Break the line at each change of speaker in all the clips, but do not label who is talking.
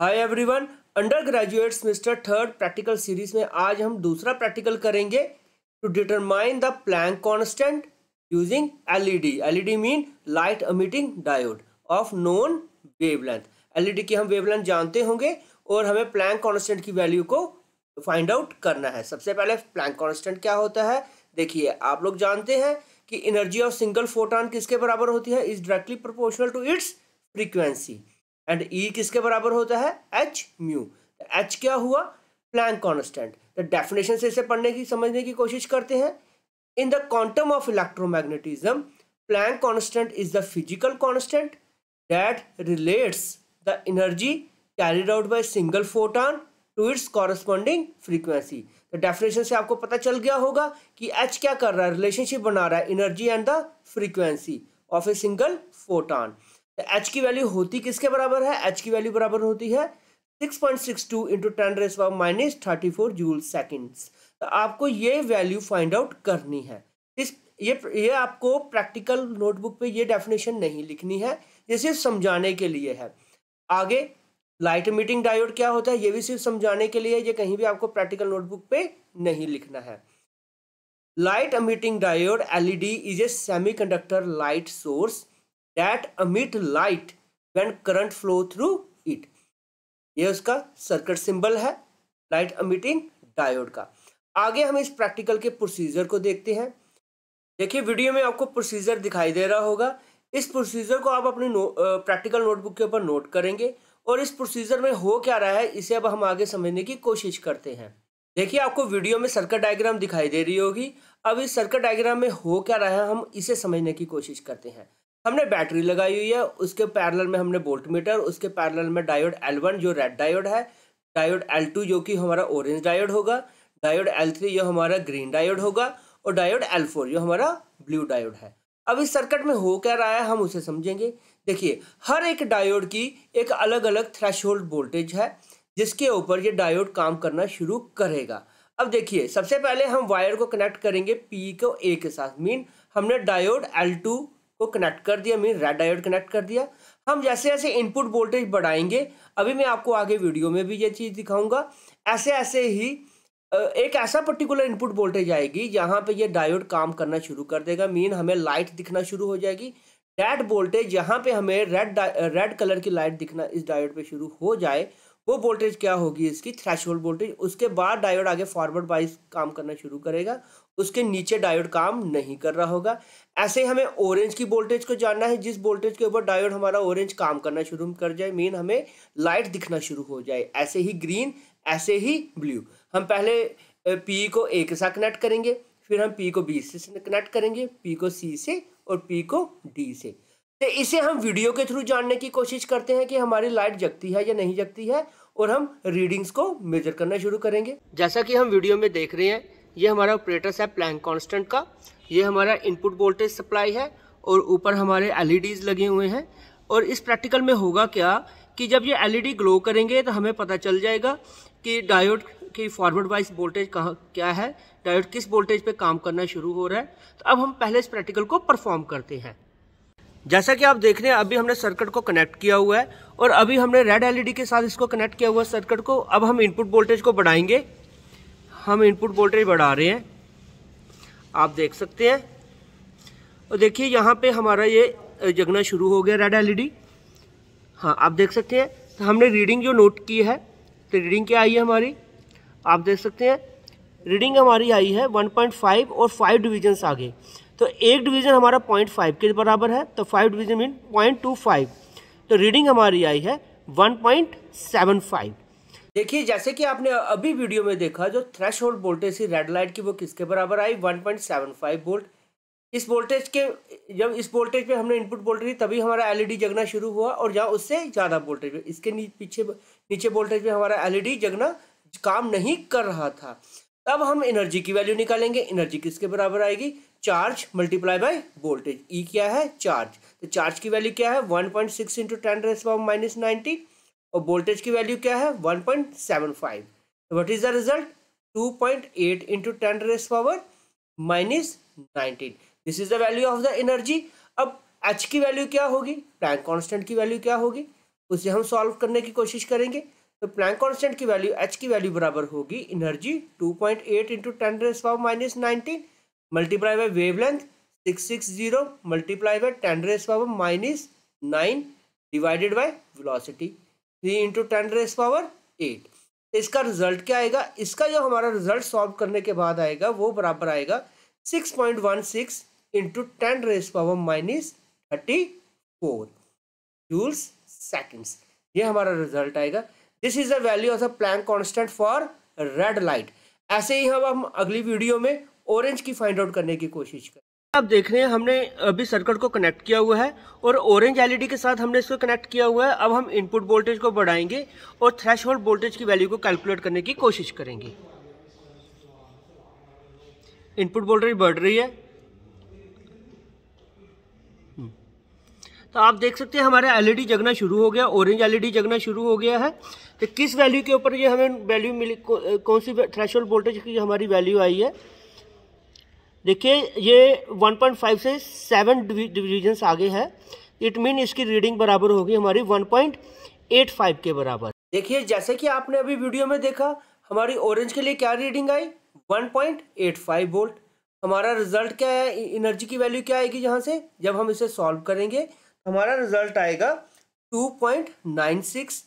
हाय everyone undergraduate semester third practical series में आज हम दूसरा प्रैक्टिकल करेंगे to determine the Planck constant using LED LED mean light emitting diode of known wavelength LED की हम wavelength जानते होंगे और हमें प्लैंक कांस्टेंट की वैल्यू को फाइंड आउट करना है सबसे पहले प्लैंक कॉन्स्टेंट क्या होता है देखिए आप लोग जानते हैं कि एनर्जी ऑफ सिंगल फोटॉन किसके बराबर होती है is directly proportional to its frequency and E e किसके बराबर होता है एच म्यू एच क्या हुआ प्लैंक कॉन्स्टेंट तो डेफिनेशन से इसे पढ़ने की समझने की कोशिश करते हैं in the quantum of electromagnetism Planck constant is the physical constant that relates the energy carried out by single photon to its corresponding frequency तो डेफिनेशन से आपको पता चल गया होगा कि एच क्या कर रहा है रिलेशनशिप बना रहा है energy and the frequency of a single photon H की वैल्यू होती किसके बराबर है एच की वैल्यू बराबर होती है six point six two into ten raise power minus thirty four joule seconds तो आपको ये वैल्यू फाइंड आउट करनी है इस ये ये आपको प्रैक्टिकल नोटबुक पे ये डेफिनेशन नहीं लिखनी है ये सिर्फ समझाने के लिए है आगे लाइट मीटिंग डायोड क्या होता है ये भी सिर्फ समझाने के लिए ये कहीं भी आपको प्रैक्टिकल नोटबुक पे नहीं लिखना है light emitting diode LED is a semiconductor light source that emit light when current flow through it ये उसका सर्किट सिंबल है लाइट अमिटिंग डायोड का आगे हम इस प्रैक्टिकल के प्रोसीजर को देखते हैं देखिए वीडियो में आपको प्रोसीजर दिखाई दे रहा होगा इस प्रोसीजर को आप अपनी नो, प्रैक्टिकल नोटबुक के ऊपर नोट करेंगे और इस प्रोसीजर में हो क्या रहा है इसे अब हम आगे समझने की कोशिश करते हैं देखिए आपको वीडियो में सर्किट डायग्राम दिखाई दे रही होगी अब इस सर्किट डायग्राम में हो क्या रहा है हम इसे समझने की कोशिश करते हैं हमने बैटरी लगाई हुई है उसके पैरेलल में हमने बोल्ट मीटर उसके पैरेलल में डायोड L1 जो रेड डायोड है डायोड L2 जो कि हमारा ऑरेंज डायोड होगा डायोड L3 जो हमारा ग्रीन डायोड होगा और डायोड L4 जो हमारा ब्लू डायोड है अब इस सर्किट में हो क्या रहा है हम उसे समझेंगे देखिए हर एक डायोड की एक अलग अलग थ्रेश वोल्टेज है जिसके ऊपर ये डायोड काम करना शुरू करेगा अब देखिए सबसे पहले हम वायर को कनेक्ट करेंगे पी को ए के साथ मीन हमने डायोड एल टू को कनेक्ट कर दिया मीन रेड डायोड कनेक्ट कर दिया हम जैसे जैसे इनपुट वोल्टेज बढ़ाएंगे अभी मैं आपको आगे वीडियो में भी ये चीज़ दिखाऊंगा ऐसे ऐसे ही एक ऐसा पर्टिकुलर इनपुट वोल्टेज आएगी जहाँ पे ये डायोड काम करना शुरू कर देगा मीन हमें लाइट दिखना शुरू हो जाएगी डेट वोल्टेज यहाँ पे हमें रेड रेड कलर की लाइट दिखना इस डायोड पे शुरू हो जाए वो वोल्टेज क्या होगी इसकी थ्रेश वोल्टेज उसके बाद डायोड आगे फॉरवर्ड वाइज काम करना शुरू करेगा उसके नीचे डायोड काम नहीं कर रहा होगा ऐसे हमें ऑरेंज की वोल्टेज को जानना है जिस वोल्टेज के ऊपर डायोड हमारा ऑरेंज काम करना शुरू कर जाए मीन हमें लाइट दिखना शुरू हो जाए ऐसे ही ग्रीन ऐसे ही ब्लू हम पहले पी को ए के साथ कनेक्ट करेंगे फिर हम पी को बी से कनेक्ट करेंगे पी को सी से और पी को डी से तो इसे हम वीडियो के थ्रू जानने की कोशिश करते हैं कि हमारी लाइट जगती है या नहीं जगती है और हम रीडिंग्स को मेजर करना शुरू करेंगे जैसा कि हम वीडियो में देख रहे हैं ये हमारा ऑपरेटर्स है प्लैंक कांस्टेंट का ये हमारा इनपुट वोल्टेज सप्लाई है और ऊपर हमारे एलईडीज e लगे हुए हैं और इस प्रैक्टिकल में होगा क्या कि जब ये एलईडी ग्लो e करेंगे तो हमें पता चल जाएगा कि डायोड की फॉरवर्ड वाइज वोल्टेज कहाँ क्या है डायोड किस वोल्टेज पे काम करना शुरू हो रहा है तो अब हम पहले इस प्रैक्टिकल को परफॉर्म करते हैं जैसा कि आप देख रहे हैं अभी हमने सर्किट को कनेक्ट किया हुआ है और अभी हमने रेड एलईडी e के साथ इसको कनेक्ट किया हुआ है सर्किट को अब हम इनपुट वोल्टेज को बढ़ाएंगे हम इनपुट वोल्टेज बढ़ा रहे हैं आप देख सकते हैं और देखिए यहाँ पे हमारा ये जगना शुरू हो गया रेड एलईडी हाँ आप देख सकते हैं तो हमने रीडिंग जो नोट की है तो रीडिंग क्या आई है हमारी आप देख सकते हैं रीडिंग हमारी आई है 1.5 और 5 डिवीजन्स आगे तो एक डिवीजन हमारा 0.5 के बराबर है तो 5 डिवीजन मीन 0.25 तो रीडिंग हमारी आई है 1.75 देखिए जैसे कि आपने अभी वीडियो में देखा जो थ्रेश होल्ड वोल्टेज थी रेड लाइट की वो किसके बराबर आई 1.75 वोल्ट इस वोल्टेज के जब इस वोल्टेज पे हमने इनपुट वोल्टेज दी तभी हमारा एलईडी e जगना शुरू हुआ और जहाँ उससे ज़्यादा वोल्टेज पे इसके पीछे नीचे वोल्टेज पे हमारा एलईडी e जगना काम नहीं कर रहा था तब हम एनर्जी की वैल्यू निकालेंगे एनर्जी किसके बराबर आएगी charge multiply by voltage E क्या है चार्ज तो चार्ज की वैल्यू क्या है one point six into ten raise power minus ninety और वोल्टेज की वैल्यू क्या है 1.75 point seven five what is the result two point eight into ten raise power minus nineteen this is the value of the energy अब H की value क्या होगी Planck constant की value क्या होगी उसे हम सॉल्व करने की कोशिश करेंगे तो प्लैंक कॉन्स्टेंट की वैल्यू एच की वैल्यू बराबर होगी energy two point eight into ten raise power minus nineteen multiply by wavelength six six zero multiply by ten raise power minus nine divided by velocity three into ten raise power eight इसका result क्या आएगा इसका जो हमारा result solve करने के बाद आएगा वो बराबर आएगा six point one six into ten raise power minus thirty four joules seconds ये हमारा रिजल्ट आएगा this is the value of the Planck constant for red light ऐसे ही हम हम अगली वीडियो में ऑरेंज की फाइंड आउट करने की कोशिश करें आप देख रहे हैं हमने अभी सर्किट को कनेक्ट किया हुआ है और ऑरेंज एलईडी के साथ हमने इसको कनेक्ट किया हुआ है अब हम इनपुट वोल्टेज को बढ़ाएंगे और थ्रेश वोल्टेज की वैल्यू को कैलकुलेट करने की कोशिश करेंगे इनपुट वोल्टेज बढ़ रही है हम्म। तो आप देख सकते हैं हमारा एलईडी जगना शुरू हो गया ऑरेंज एलईडी जगना शुरू हो गया है तो किस वैल्यू के ऊपर ये हमें वैल्यू मिली कौन सी थ्रेशोल्ड वोल्टेज की हमारी वैल्यू आई है देखिए ये 1.5 से सेवन डिवीजन्स आगे है इट मीन इसकी रीडिंग बराबर होगी हमारी 1.85 के बराबर देखिए जैसे कि आपने अभी वीडियो में देखा हमारी ऑरेंज के लिए क्या रीडिंग आई 1.85 वोल्ट हमारा रिजल्ट क्या है एनर्जी e- की वैल्यू क्या आएगी यहाँ से जब हम इसे सॉल्व करेंगे तो हमारा रिजल्ट आएगा six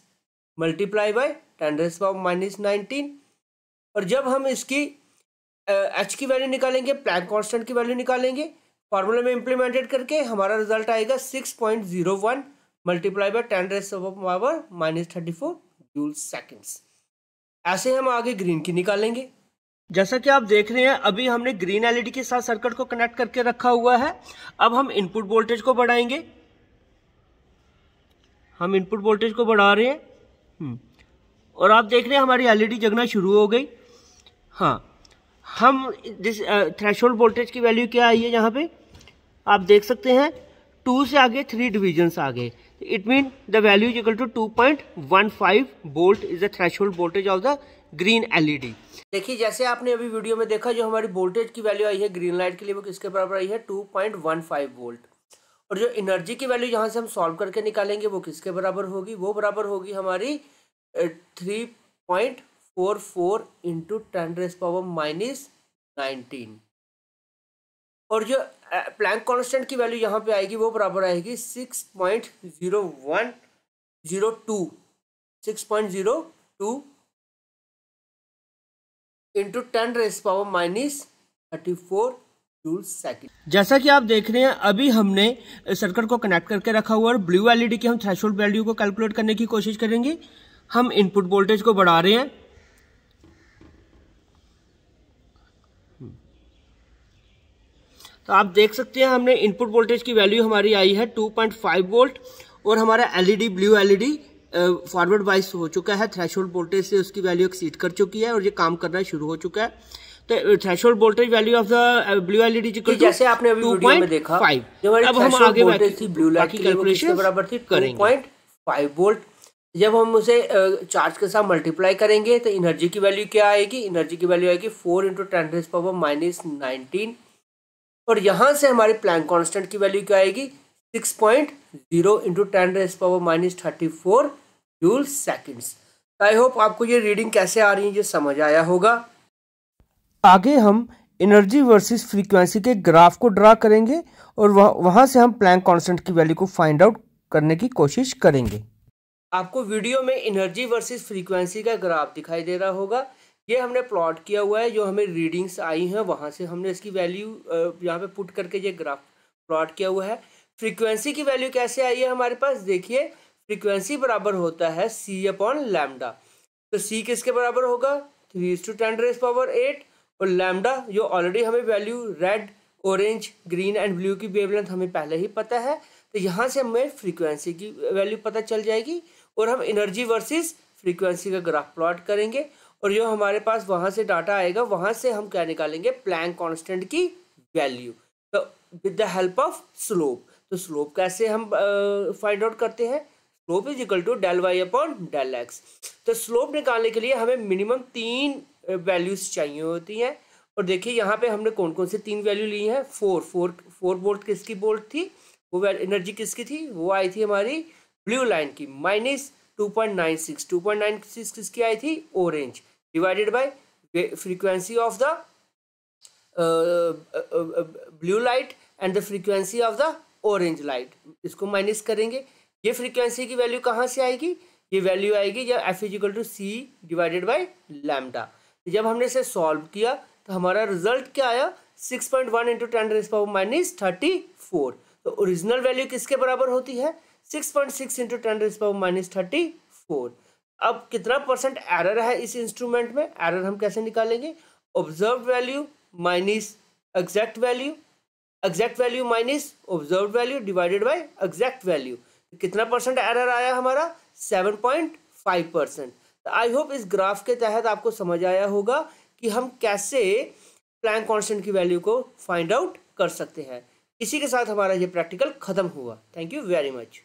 multiply by ten raise power minus nineteen और जब हम इसकी एच की वैल्यू निकालेंगे प्लैंक कांस्टेंट की वैल्यू निकालेंगे फार्मूला में इंप्लीमेंटेड करके हमारा रिजल्ट आएगा six point zero one multiply by ten raise power minus thirty four joule seconds ऐसे हम आगे ग्रीन की निकालेंगे जैसा कि आप देख रहे हैं अभी हमने ग्रीन एलईडी के साथ सर्किट को कनेक्ट करके रखा हुआ है अब हम इनपुट वोल्टेज को बढ़ाएंगे हम इनपुट वोल्टेज को बढ़ा रहे हैं हम्म। और आप देख रहे हैं हमारी एलईडी जगना शुरू हो गई हाँ हम दिस थ्रेश वोल्टेज की वैल्यू क्या आई है यहाँ पे आप देख सकते हैं टू से आगे थ्री डिविजन्स आगे it mean the value equal to two point one five volt is the hold voltage of the green LED देखिए जैसे आपने अभी वीडियो में देखा जो हमारी वोल्टेज की वैल्यू आई है ग्रीन लाइट के लिए वो किसके बराबर आई है two point one five volt और जो एनर्जी की वैल्यू यहाँ से हम सॉल्व करके निकालेंगे वो किसके बराबर होगी वो बराबर होगी हमारी three uh, point four four into ten raise power minus nineteen और जो प्लैंक कांस्टेंट की वैल्यू यहाँ पे आएगी वो बराबर आएगी six point zero one zero two six point zero two into ten raise power minus thirty four जैसा कि आप देख रहे हैं अभी हमने सर्किट को कनेक्ट करके रखा हुआ और ब्लू एलईडी e की हम थ्रेशोल्ड वैल्यू को कैलकुलेट करने की कोशिश करेंगे हम इनपुट वोल्टेज को बढ़ा रहे हैं तो आप देख सकते हैं हमने इनपुट वोल्टेज की वैल्यू हमारी आई है 2.5 वोल्ट और हमारा LED blue LED forward wise हो चुका है थ्रेश वोल्टेज से उसकी वैल्यू एक्सीड कर चुकी है और ये काम करना शुरू हो चुका है तो threshold voltage value of the blue LED जैसे आपने अभी वीडियो में देखा अब हम आगे थी ब्लू लाइट की कैलकुलेशन बराबर थी वोल्ट जब हम उसे चार्ज के साथ मल्टीप्लाई करेंगे तो एनर्जी की वैल्यू क्या आएगी एनर्जी की वैल्यू आएगी four into ten power minus nineteen और यहाँ से हमारे प्लैंक कांस्टेंट की वैल्यू क्या आएगी six point zero into ten raise power minus thirty four joule seconds I hope आपको ये रीडिंग कैसे आ रही है ये समझ आया होगा आगे हम एनर्जी वर्सेस फ्रीक्वेंसी के ग्राफ को ड्रा करेंगे और वह, वहाँ से हम प्लैंक कांस्टेंट की वैल्यू को फाइंड आउट करने की कोशिश करेंगे आपको वीडियो में एनर्जी वर्सेस फ्रीक्वेंसी का ग्राफ दिखाई दे रहा होगा ये हमने प्लॉट किया हुआ है जो हमें रीडिंग्स आई हैं वहाँ से हमने इसकी वैल्यू यहाँ पे पुट करके ये ग्राफ प्लॉट किया हुआ है फ्रीक्वेंसी की वैल्यू कैसे आई है हमारे पास देखिए फ्रीक्वेंसी बराबर होता है सी अपॉन लैमडा तो सी किसके बराबर होगा three to ten raise power eight और लैमडा जो ऑलरेडी हमें value red orange green and blue की वेवलेंथ हमें पहले ही पता है तो यहाँ से हमें फ्रीक्वेंसी की वैल्यू पता चल जाएगी और हम एनर्जी वर्सेस फ्रीक्वेंसी का ग्राफ प्लॉट करेंगे और जो हमारे पास वहाँ से डाटा आएगा वहाँ से हम क्या निकालेंगे प्लैंक कांस्टेंट की वैल्यू तो with the help of slope तो स्लोप कैसे हम फाइंड uh, आउट करते हैं slope is equal to del Y upon del X तो स्लोप निकालने के लिए हमें मिनिमम तीन वैल्यूज चाहिए होती हैं और देखिए यहाँ पे हमने कौन कौन से तीन वैल्यू ली है फोर फोर फोर बोल्ट किसकी बोल्ट थी वो एनर्जी किसकी थी वो आई थी हमारी ब्लू लाइन की minus two point nine six two point nine six किसकी आई थी orange divided by frequency of the blue light and the frequency of the orange light इसको माइनस करेंगे ये फ्रीक्वेंसी की वैल्यू कहाँ से आएगी ये वैल्यू आएगी जब F equal to C divided by lambda जब हमने इसे सॉल्व किया तो हमारा रिजल्ट क्या आया six point one into ten raise power minus thirty four तो ओरिजिनल वैल्यू किसके बराबर होती है six point six into ten raise power minus thirty four अब कितना परसेंट एरर है इस इंस्ट्रूमेंट में एरर हम कैसे निकालेंगे observe value minus exact value exact value minus observe value divided by exact value कितना परसेंट एरर आया हमारा सेवन पॉइंट फाइव परसेंट तो आई होप इस ग्राफ के तहत आपको समझ आया होगा कि हम कैसे प्लैंक कॉन्स्टेंट की वैल्यू को फाइंड आउट कर सकते हैं इसी के साथ हमारा ये प्रैक्टिकल ख़त्म हुआ थैंक यू वेरी मच